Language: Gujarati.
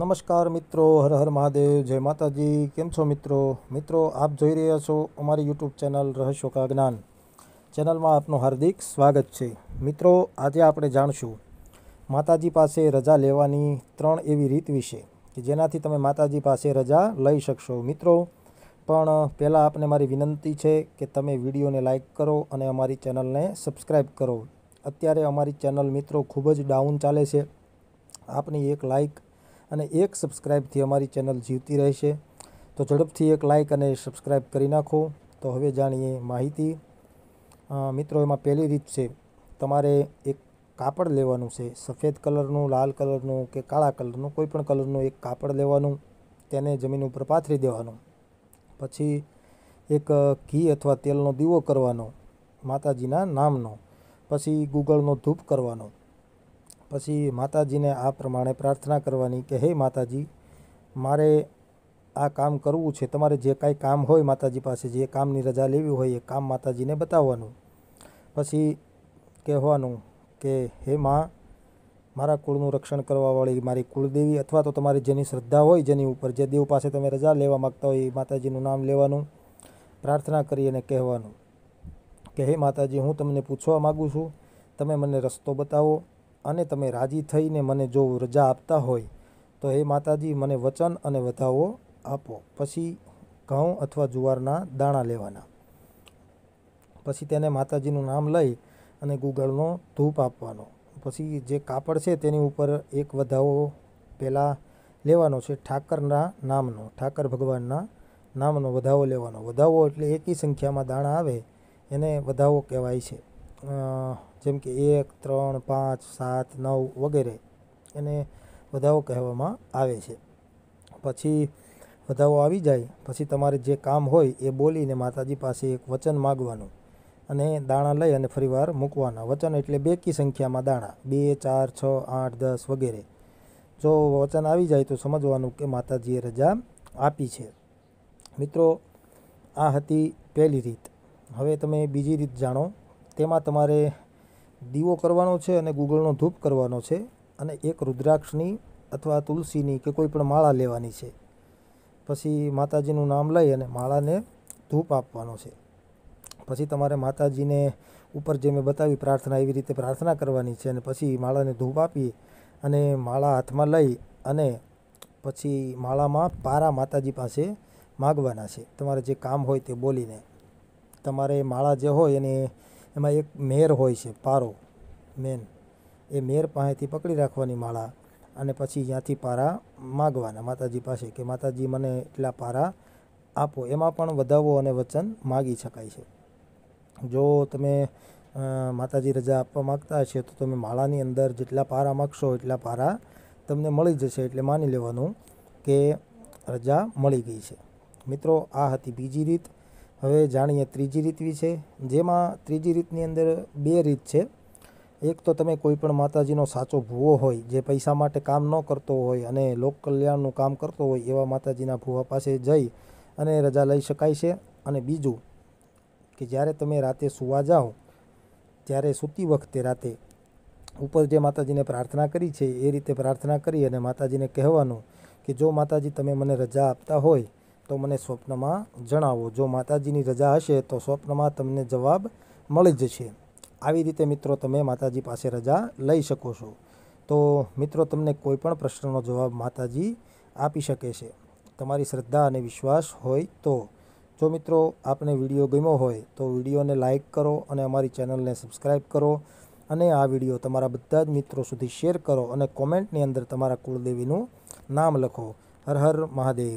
નમસ્કાર મિત્રો હર હર મહાદેવ જય માતાજી કેમ છો મિત્રો મિત્રો આપ જોઈ રહ્યા છો અમારી યુટ્યુબ ચેનલ રહસ્યો કા જ્ઞાન ચેનલમાં આપનું હાર્દિક સ્વાગત છે મિત્રો આજે આપણે જાણશું માતાજી પાસે રજા લેવાની ત્રણ એવી રીત વિશે કે જેનાથી તમે માતાજી પાસે રજા લઈ શકશો મિત્રો પણ પહેલાં આપને મારી વિનંતી છે કે તમે વિડીયોને લાઇક કરો અને અમારી ચેનલને સબસ્ક્રાઈબ કરો અત્યારે અમારી ચેનલ મિત્રો ખૂબ જ ડાઉન ચાલે છે આપની એક લાઇક અને એક સબસ્ક્રાઇબથી અમારી ચેનલ જીવતી રહેશે તો ઝડપથી એક લાઇક અને સબસ્ક્રાઇબ કરી નાખો તો હવે જાણીએ માહિતી મિત્રો એમાં પહેલી રીત છે તમારે એક કાપડ લેવાનું છે સફેદ કલરનું લાલ કલરનું કે કાળા કલરનું કોઈપણ કલરનું એક કાપડ લેવાનું તેને જમીન ઉપર પાથરી દેવાનું પછી એક ઘી અથવા તેલનો દીવો કરવાનો માતાજીના નામનો પછી ગૂગળનો ધૂપ કરવાનો પછી માતાજીને આ પ્રમાણે પ્રાર્થના કરવાની કે હે માતાજી મારે આ કામ કરવું છે તમારે જે કાંઈ કામ હોય માતાજી પાસે જે કામની રજા લેવી હોય એ કામ માતાજીને બતાવવાનું પછી કહેવાનું કે હે મા મારા કુળનું રક્ષણ કરવાવાળી મારી કુળદેવી અથવા તો તમારી જેની શ્રદ્ધા હોય જેની ઉપર જે દેવ પાસે તમે રજા લેવા માગતા હોય એ માતાજીનું નામ લેવાનું પ્રાર્થના કરી અને કહેવાનું કે હે માતાજી હું તમને પૂછવા માગું છું તમે મને રસ્તો બતાવો અને તમે રાજી થઈને મને જો રજા આપતા હોય તો હે માતાજી મને વચન અને વધાવો આપો પછી ઘઉં અથવા જુવારના દાણા લેવાના પછી તેને માતાજીનું નામ લઈ અને ગુગળનો ધૂપ આપવાનો પછી જે કાપડ છે તેની ઉપર એક વધાવો પહેલાં લેવાનો છે ઠાકરના નામનો ઠાકર ભગવાનના નામનો વધાવો લેવાનો વધાવો એટલે એકી સંખ્યામાં દાણા આવે એને વધાવો કહેવાય છે જેમ કે એક ત્રણ પાંચ સાત નવ વગેરે એને વધાવો કહેવામાં આવે છે પછી વધાવો આવી જાય પછી તમારે જે કામ હોય એ બોલીને માતાજી પાસે એક વચન માગવાનું અને દાણા લઈ અને ફરીવાર મૂકવાના વચન એટલે બેકી સંખ્યામાં દાણા બે ચાર છ આઠ દસ વગેરે જો વચન આવી જાય તો સમજવાનું કે માતાજીએ રજા આપી છે મિત્રો આ હતી પહેલી રીત હવે તમે બીજી રીત જાણો તેમાં તમારે દીવો કરવાનો છે અને ગૂગળનો ધૂપ કરવાનો છે અને એક રુદ્રાક્ષની અથવા તુલસીની કે કોઈ પણ માળા લેવાની છે પછી માતાજીનું નામ લઈ અને માળાને ધૂપ આપવાનો છે પછી તમારે માતાજીને ઉપર જે મેં બતાવી પ્રાર્થના એવી રીતે પ્રાર્થના કરવાની છે અને પછી માળાને ધૂપ આપી અને માળા હાથમાં લઈ અને પછી માળામાં પારા માતાજી પાસે માગવાના છે તમારે જે કામ હોય તે બોલીને તમારે માળા જે હોય એને એમાં એક મેર હોય છે પારો મેન એ મેર પાસેથી પકડી રાખવાની માળા અને પછી ત્યાંથી પારા માગવાના માતાજી પાસે કે માતાજી મને એટલા પારા આપો એમાં પણ વધાવો અને વચન માગી શકાય છે જો તમે માતાજી રજા આપવા માગતા હશે તો તમે માળાની અંદર જેટલા પારા માગશો એટલા પારા તમને મળી જશે એટલે માની લેવાનું કે રજા મળી ગઈ છે મિત્રો આ હતી બીજી રીત હવે જાણીએ ત્રીજી રીત વિશે જેમાં ત્રીજી રીતની અંદર બે રીત છે એક તો તમે કોઈપણ માતાજીનો સાચો ભૂવો હોય જે પૈસા માટે કામ ન કરતો હોય અને લોક કલ્યાણનું કામ કરતો હોય એવા માતાજીના ભૂવા પાસે જઈ અને રજા લઈ શકાય છે અને બીજું કે જ્યારે તમે રાતે સુવા જાઓ ત્યારે સૂતી વખતે રાતે ઉપર જે માતાજીને પ્રાર્થના કરી છે એ રીતે પ્રાર્થના કરી અને માતાજીને કહેવાનું કે જો માતાજી તમે મને રજા આપતા હોય તો મને સ્વપ્નમાં જણાવો જો માતાજીની રજા હશે તો સ્વપ્નમાં તમને જવાબ મળી જશે આવી રીતે મિત્રો તમે માતાજી પાસે રજા લઈ શકો છો તો મિત્રો તમને કોઈપણ પ્રશ્નનો જવાબ માતાજી આપી શકે છે તમારી શ્રદ્ધા અને વિશ્વાસ હોય તો જો મિત્રો આપને વિડીયો ગમ્યો હોય તો વિડીયોને લાઇક કરો અને અમારી ચેનલને સબસ્ક્રાઈબ કરો અને આ વિડીયો તમારા બધા જ મિત્રો સુધી શેર કરો અને કોમેન્ટની અંદર તમારા કુળદેવીનું નામ લખો હર હર મહાદેવ